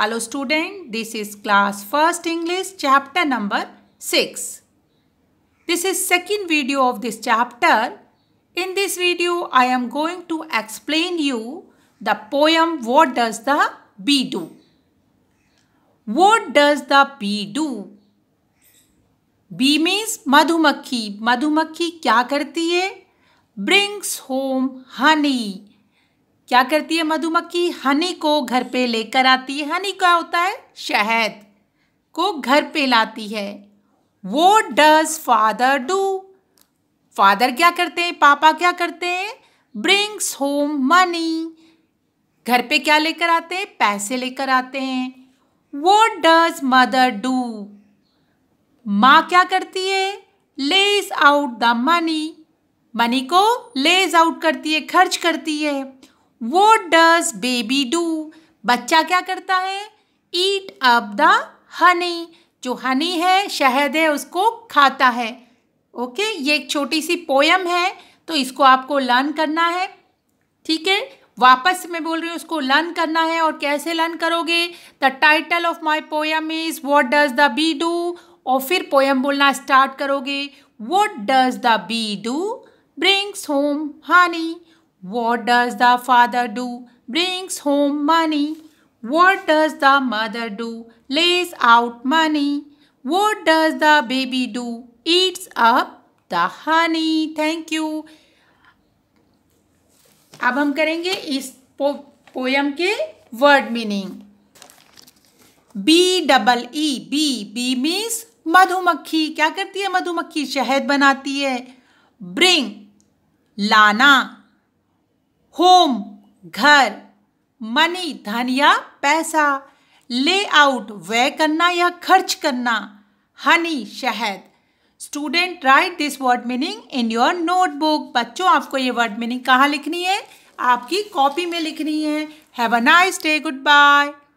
Hello student this is class first English chapter number six this is second video of this chapter in this video I am going to explain you the poem what does the bee do what does the bee do bee means मधुमक्खी मधुमक्खी क्या करती है brings home Honey क्या करती है मधुमक्खी हनी को घर पे लेकर आती है हनी क्या होता है शहद को घर पे लाती है वो डज फादर डू फादर क्या करते हैं पापा क्या करते हैं ब्रिंग्स होम मनी घर पे क्या लेकर आते हैं पैसे लेकर आते हैं वो डज मदर डू माँ क्या करती है lays out the money money को लेज आउट करती है खर्च करती है वॉट डज बेबी डू बच्चा क्या करता है ईट अप द हनी जो हनी है शहद है उसको खाता है ओके okay? ये एक छोटी सी पोयम है तो इसको आपको लर्न करना है ठीक है वापस मैं बोल रही हूँ उसको लर्न करना है और कैसे लर्न करोगे the title of my poem is what does the bee do और फिर पोयम बोलना स्टार्ट करोगे what does the bee do brings home honey What does the father do? Brings home money. What does the mother do? Lays out money. What does the baby do? Eats up the honey. Thank you. अब हम करेंगे इस पो, poem के word meaning B double E bee bee means मधुमक्खी क्या करती है मधुमक्खी शहद बनाती है ब्रिंग लाना होम घर मनी धन या पैसा ले आउट व्यय करना या खर्च करना हनी शहद student write this word meaning in your notebook बच्चों आपको ये वर्ड मीनिंग कहाँ लिखनी है आपकी कॉपी में लिखनी है have a nice day good bye